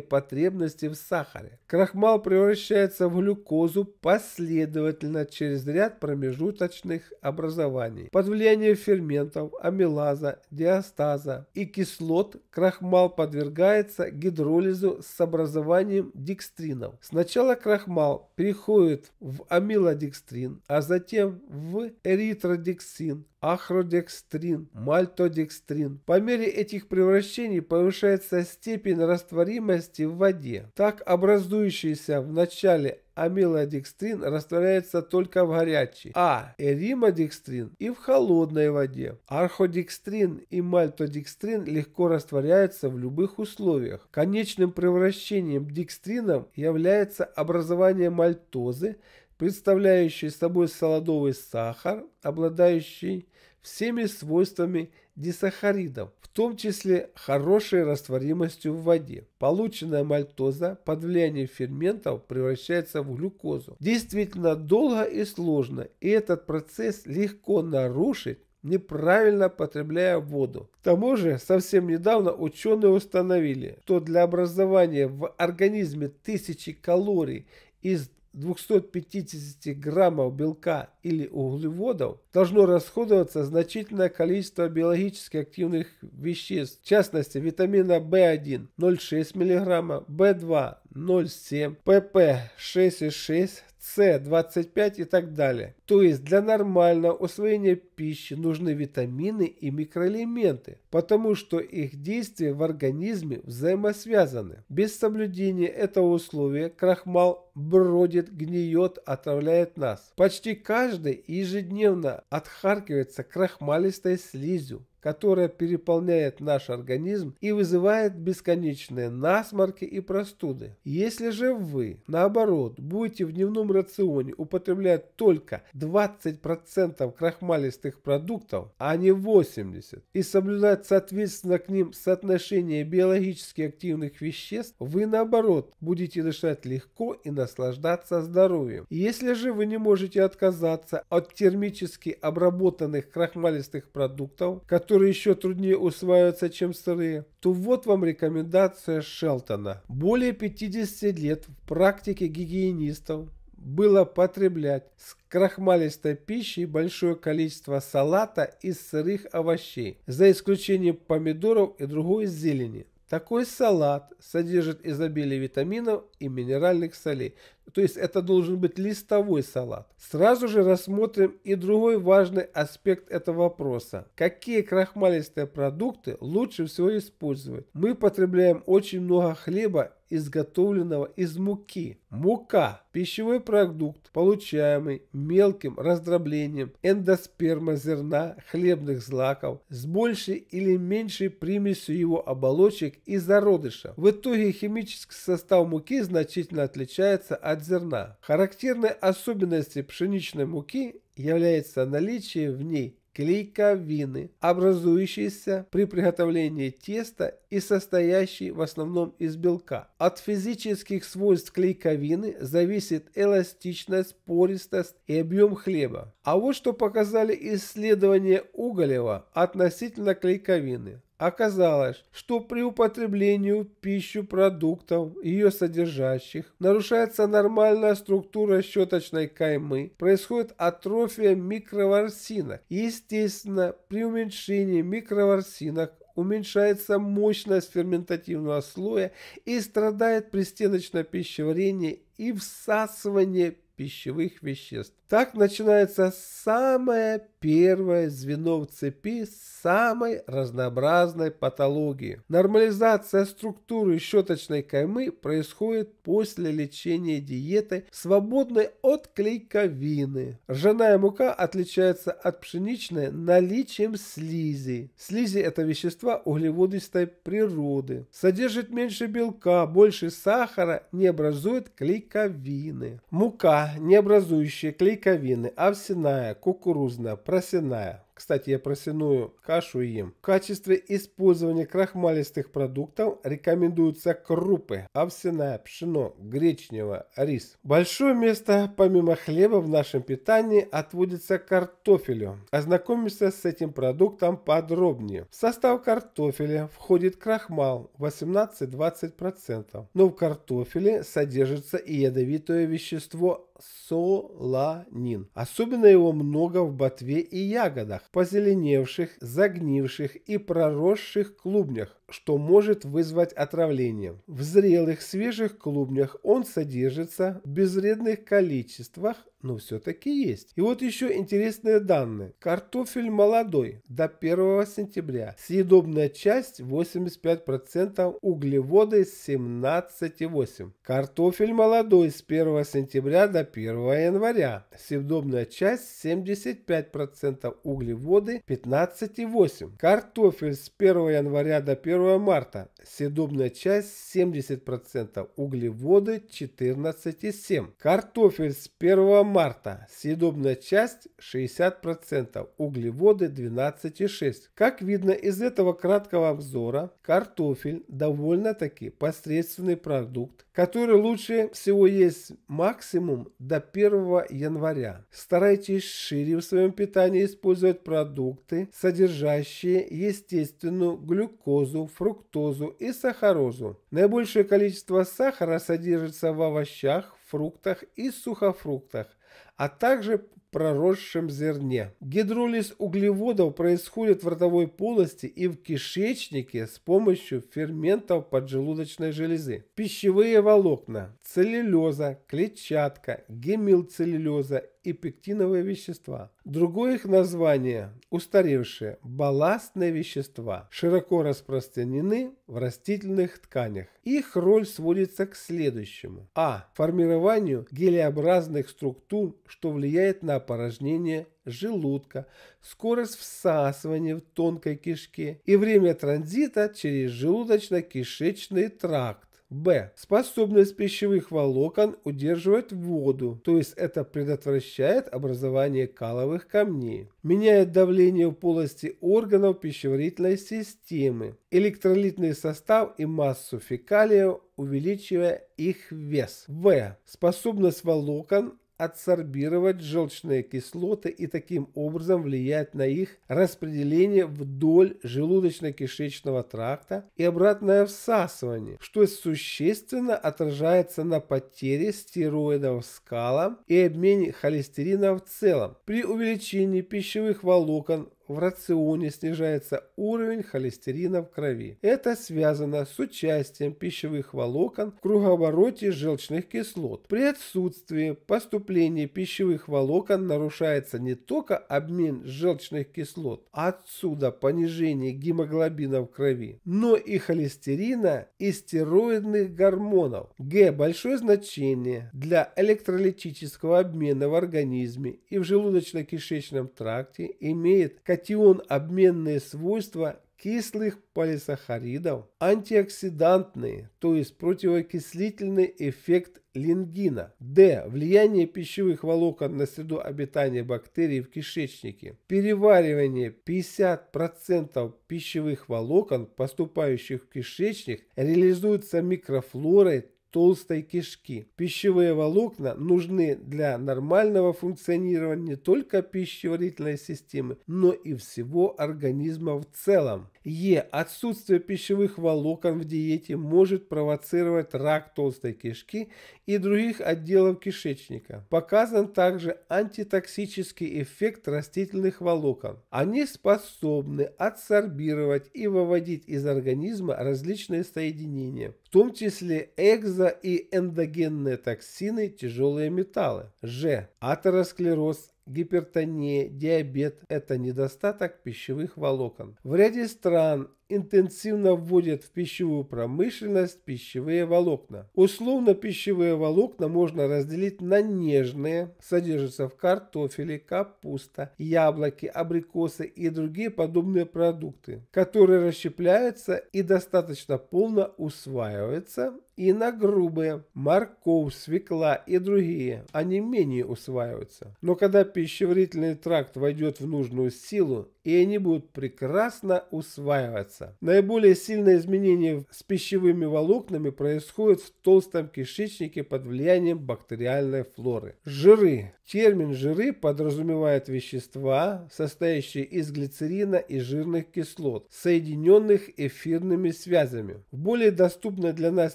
потребностей в сахаре. Крахмал превращается в глюкозу последовательно через ряд промежуточных образований. Под влиянием ферментов, амилаза, диастаза и кислот крахмал подвергается гидролизу с образованием декстринов. Сначала крахмал переходит в амилодекстрин, а затем в эритродексин, ахродекстрин, мальтодекстрин. По мере этих превращений превращений повышается степень растворимости в воде. Так образующийся в начале амилодекстрин растворяется только в горячей, а эримодекстрин и в холодной воде. Арходекстрин и мальтодекстрин легко растворяются в любых условиях. Конечным превращением декстринов является образование мальтозы, представляющей собой солодовый сахар, обладающий всеми свойствами дисахаридов, в том числе хорошей растворимостью в воде. Полученная мальтоза под влиянием ферментов превращается в глюкозу. Действительно долго и сложно, и этот процесс легко нарушить, неправильно потребляя воду. К тому же, совсем недавно ученые установили, что для образования в организме тысячи калорий из 250 граммов белка или углеводов должно расходоваться значительное количество биологически активных веществ, в частности витамина В1 0,6 мг, В2 0,7, ПП 6,6, с25 и так далее. То есть для нормального усвоения пищи нужны витамины и микроэлементы, потому что их действия в организме взаимосвязаны. Без соблюдения этого условия крахмал бродит, гниет, отравляет нас. Почти каждый ежедневно отхаркивается крахмалистой слизью, которая переполняет наш организм и вызывает бесконечные насморки и простуды. Если же вы, наоборот, будете в дневном рационе употреблять только 20% крахмалистых продуктов, а не 80%, и соблюдать соответственно к ним соотношение биологически активных веществ, вы, наоборот, будете дышать легко и наслаждаться здоровьем. Если же вы не можете отказаться от термически обработанных крахмалистых продуктов, которые которые еще труднее усваиваются, чем сырые, то вот вам рекомендация Шелтона. Более 50 лет в практике гигиенистов было потреблять с крахмалистой пищей большое количество салата из сырых овощей, за исключением помидоров и другой зелени. Такой салат содержит изобилие витаминов и минеральных солей, то есть это должен быть листовой салат. Сразу же рассмотрим и другой важный аспект этого вопроса. Какие крахмалистые продукты лучше всего использовать? Мы потребляем очень много хлеба, изготовленного из муки. Мука – пищевой продукт, получаемый мелким раздроблением эндосперма зерна хлебных злаков с большей или меньшей примесью его оболочек и зародыша. В итоге химический состав муки значительно отличается от от зерна. Характерной особенностью пшеничной муки является наличие в ней клейковины, образующиеся при приготовлении теста и состоящие в основном из белка. От физических свойств клейковины зависит эластичность, пористость и объем хлеба. А вот что показали исследования Уголева относительно клейковины. Оказалось, что при употреблении в продуктов, ее содержащих, нарушается нормальная структура щеточной каймы, происходит атрофия микроворсинок. Естественно, при уменьшении микроворсинок уменьшается мощность ферментативного слоя и страдает пристеночное пищеварение и всасывание пищевых веществ. Так начинается самое первое звено в цепи самой разнообразной патологии. Нормализация структуры щеточной каймы происходит после лечения диетой, свободной от клейковины. Ржаная мука отличается от пшеничной наличием слизи. Слизи – это вещества углеводистой природы. Содержит меньше белка, больше сахара, не образует клейковины. Мука, не образующая клейковины, клейковины, овсяная, кукурузная, просяная. Кстати, я просяную кашу и ем. В качестве использования крахмалистых продуктов рекомендуются крупы, овсяная, пшено, гречневая, рис. Большое место помимо хлеба в нашем питании отводится картофелю. Ознакомимся с этим продуктом подробнее. В состав картофеля входит крахмал 18-20%, но в картофеле содержится и ядовитое вещество соланин. Особенно его много в ботве и ягодах позеленевших, загнивших и проросших клубнях, что может вызвать отравление. В зрелых свежих клубнях он содержится в безвредных количествах, но все-таки есть. И вот еще интересные данные. Картофель молодой до 1 сентября. Съедобная часть 85%, углеводы 17,8%. Картофель молодой с 1 сентября до 1 января. Съедобная часть 75%, углеводы 15,8%. Картофель с 1 января до 1 марта. Съедобная часть 70%, углеводы 14,7%. Картофель с 1 марта марта. Съедобная часть 60%, углеводы 12,6%. Как видно из этого краткого обзора, картофель довольно-таки посредственный продукт, который лучше всего есть максимум до 1 января. Старайтесь шире в своем питании использовать продукты, содержащие естественную глюкозу, фруктозу и сахарозу. Наибольшее количество сахара содержится в овощах, фруктах и сухофруктах – а также проросшем зерне. Гидролиз углеводов происходит в ротовой полости и в кишечнике с помощью ферментов поджелудочной железы. Пищевые волокна, целлюлеза, клетчатка, гемилцеллюлеза и пектиновые вещества. Другое их название – устаревшие балластные вещества, широко распространены в растительных тканях. Их роль сводится к следующему. А. Формированию гелеобразных структур, что влияет на опорожнение желудка, скорость всасывания в тонкой кишке и время транзита через желудочно-кишечный тракт Б. Способность пищевых волокон удерживать воду, то есть это предотвращает образование каловых камней. Меняет давление в полости органов пищеварительной системы, электролитный состав и массу фекалиев, увеличивая их вес. В. Способность волокон адсорбировать желчные кислоты и таким образом влиять на их распределение вдоль желудочно-кишечного тракта и обратное всасывание, что существенно отражается на потере стероидов скалам и обмене холестерина в целом при увеличении пищевых волокон в рационе снижается уровень холестерина в крови. Это связано с участием пищевых волокон в круговороте желчных кислот. При отсутствии поступления пищевых волокон нарушается не только обмен желчных кислот, а отсюда понижение гемоглобина в крови, но и холестерина и стероидных гормонов. Г большое значение для электролитического обмена в организме и в желудочно-кишечном тракте имеет катион-обменные свойства кислых полисахаридов, антиоксидантные, то есть противокислительный эффект лингина. Д. Влияние пищевых волокон на среду обитания бактерий в кишечнике. Переваривание 50% пищевых волокон, поступающих в кишечник, реализуется микрофлорой толстой кишки. Пищевые волокна нужны для нормального функционирования не только пищеварительной системы, но и всего организма в целом. Е. Отсутствие пищевых волокон в диете может провоцировать рак толстой кишки и других отделов кишечника. Показан также антитоксический эффект растительных волокон. Они способны адсорбировать и выводить из организма различные соединения, в том числе экзо- и эндогенные токсины, тяжелые металлы. Ж. Атеросклероз гипертония, диабет – это недостаток пищевых волокон. В ряде стран интенсивно вводят в пищевую промышленность пищевые волокна. Условно пищевые волокна можно разделить на нежные, содержатся в картофеле, капуста, яблоки, абрикосы и другие подобные продукты, которые расщепляются и достаточно полно усваиваются и на грубые, морковь, свекла и другие, они менее усваиваются. Но когда пищеварительный тракт войдет в нужную силу, и они будут прекрасно усваиваться. Наиболее сильное изменение с пищевыми волокнами происходит в толстом кишечнике под влиянием бактериальной флоры. Жиры. Термин жиры подразумевает вещества, состоящие из глицерина и жирных кислот, соединенных эфирными связями. В более доступной для нас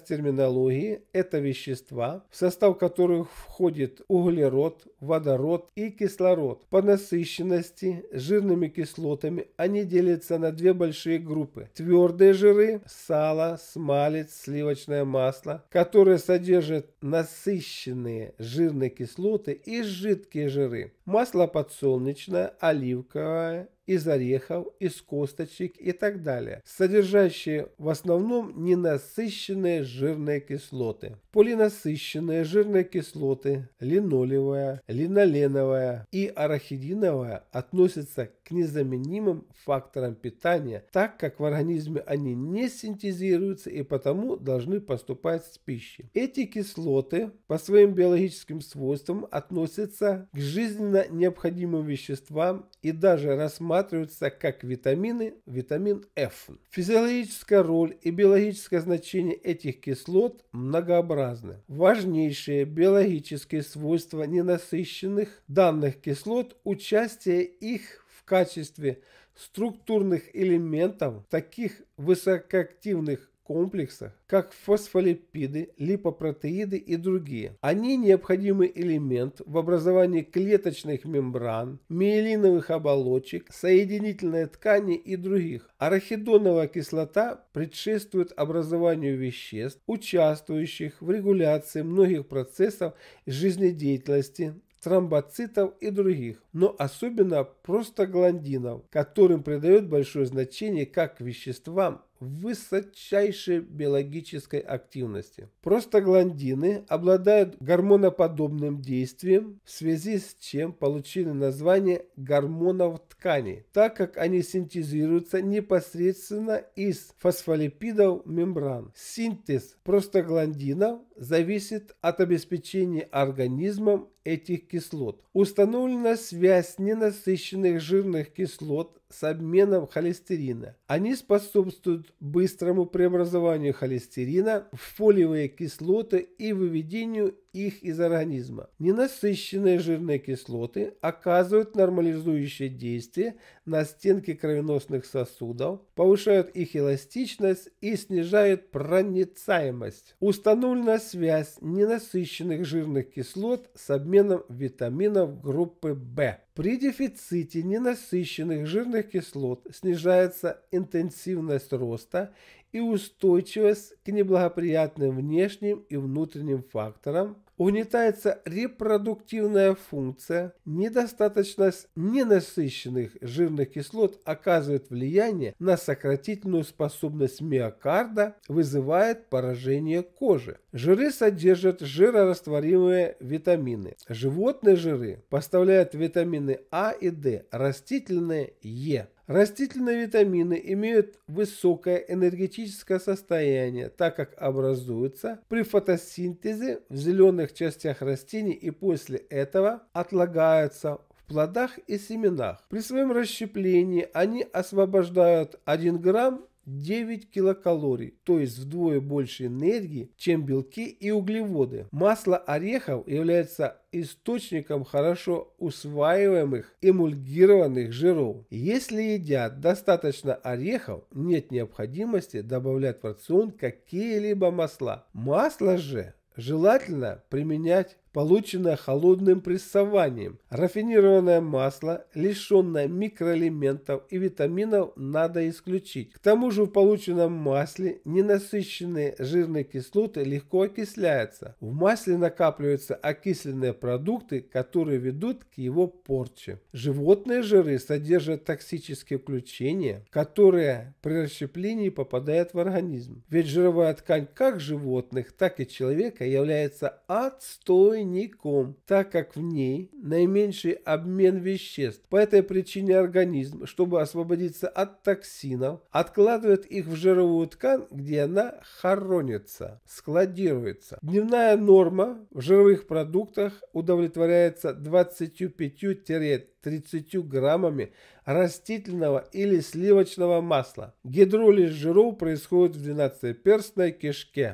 терминологии это вещества, в состав которых входит углерод, водород и кислород. По насыщенности жирными кислотами кислотами, они делятся на две большие группы. Твердые жиры – сало, смалец, сливочное масло, которые содержат насыщенные жирные кислоты и жидкие жиры. Масло подсолнечное, оливковое из орехов, из косточек и так далее, содержащие в основном ненасыщенные жирные кислоты. Полинасыщенные жирные кислоты линолевая, линоленовая и арахидиновая относятся к незаменимым факторам питания, так как в организме они не синтезируются и потому должны поступать с пищей. Эти кислоты по своим биологическим свойствам относятся к жизненно необходимым веществам и даже рассматриваются рассматриваются как витамины, витамин F. Физиологическая роль и биологическое значение этих кислот многообразны. Важнейшие биологические свойства ненасыщенных данных кислот – участие их в качестве структурных элементов таких высокоактивных комплексах, как фосфолипиды, липопротеиды и другие. Они необходимый элемент в образовании клеточных мембран, миелиновых оболочек, соединительной ткани и других. Арахидоновая кислота предшествует образованию веществ, участвующих в регуляции многих процессов жизнедеятельности тромбоцитов и других, но особенно простагландинов, которым придает большое значение как веществам, высочайшей биологической активности. Простагландины обладают гормоноподобным действием, в связи с чем получили название гормонов ткани, так как они синтезируются непосредственно из фосфолипидов мембран. Синтез простагландинов зависит от обеспечения организмом этих кислот. Установлена связь ненасыщенных жирных кислот с обменом холестерина. Они способствуют быстрому преобразованию холестерина в фолиевые кислоты и выведению их из организма. Ненасыщенные жирные кислоты оказывают нормализующее действие на стенки кровеносных сосудов, повышают их эластичность и снижают проницаемость. Установлена связь ненасыщенных жирных кислот с обменом витаминов группы В. При дефиците ненасыщенных жирных кислот снижается интенсивность роста и устойчивость к неблагоприятным внешним и внутренним факторам, угнетается репродуктивная функция, недостаточность ненасыщенных жирных кислот оказывает влияние на сократительную способность миокарда, вызывает поражение кожи. Жиры содержат жирорастворимые витамины. Животные жиры поставляют витамины А и D, растительные – Е. Растительные витамины имеют высокое энергетическое состояние, так как образуются при фотосинтезе в зеленых частях растений и после этого отлагаются в плодах и семенах. При своем расщеплении они освобождают 1 грамм 9 килокалорий, то есть вдвое больше энергии, чем белки и углеводы. Масло орехов является источником хорошо усваиваемых эмульгированных жиров. Если едят достаточно орехов, нет необходимости добавлять в рацион какие-либо масла. Масло же желательно применять полученное холодным прессованием. Рафинированное масло, лишенное микроэлементов и витаминов, надо исключить. К тому же в полученном масле ненасыщенные жирные кислоты легко окисляются. В масле накапливаются окисленные продукты, которые ведут к его порче. Животные жиры содержат токсические включения, которые при расщеплении попадают в организм. Ведь жировая ткань как животных, так и человека является отстой ником, так как в ней наименьший обмен веществ. По этой причине организм, чтобы освободиться от токсинов, откладывает их в жировую ткань, где она хоронится, складируется. Дневная норма в жировых продуктах удовлетворяется 25-30 граммами растительного или сливочного масла. Гидролиз жиров происходит в двенадцатиперстной кишке.